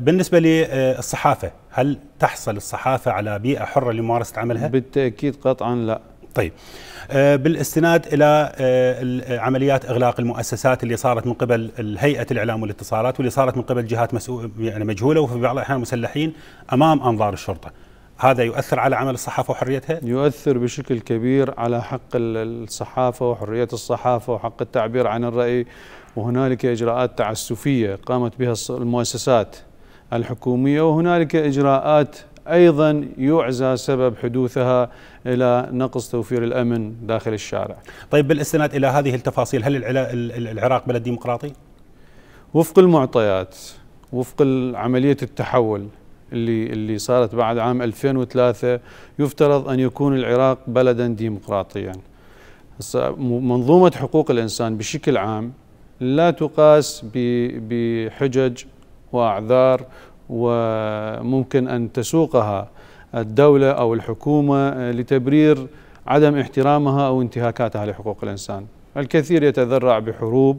بالنسبة للصحافة هل تحصل الصحافة على بيئة حرة لممارسة عملها؟ بالتأكيد قطعا لا طيب آه، بالاستناد الى آه، عمليات اغلاق المؤسسات اللي صارت من قبل هيئه الاعلام والاتصالات واللي صارت من قبل جهات يعني مجهوله وفي بعض الاحيان مسلحين امام انظار الشرطه هذا يؤثر على عمل الصحافه وحريتها يؤثر بشكل كبير على حق الصحافه وحريه الصحافه وحق التعبير عن الراي وهنالك اجراءات تعسفيه قامت بها المؤسسات الحكومية وهنالك إجراءات ايضا يعزى سبب حدوثها الى نقص توفير الامن داخل الشارع. طيب بالاستناد الى هذه التفاصيل هل العراق بلد ديمقراطي؟ وفق المعطيات وفق عمليه التحول اللي اللي صارت بعد عام 2003 يفترض ان يكون العراق بلدا ديمقراطيا. منظومه حقوق الانسان بشكل عام لا تقاس بحجج وأعذار وممكن أن تسوقها الدولة أو الحكومة آه، لتبرير عدم احترامها أو انتهاكاتها لحقوق الإنسان الكثير يتذرع بحروب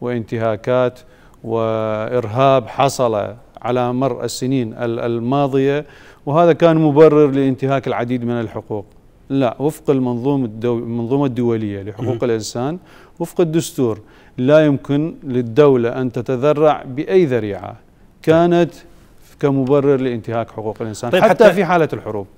وانتهاكات وإرهاب حصل على مر السنين الماضية وهذا كان مبرر لانتهاك العديد من الحقوق لا وفق المنظومة المنظومة الدولية لحقوق الإنسان وفق الدستور لا يمكن للدولة أن تتذرع بأي ذريعة كانت كمبرر لانتهاك حقوق الانسان طيب حتى, حتى في حاله الحروب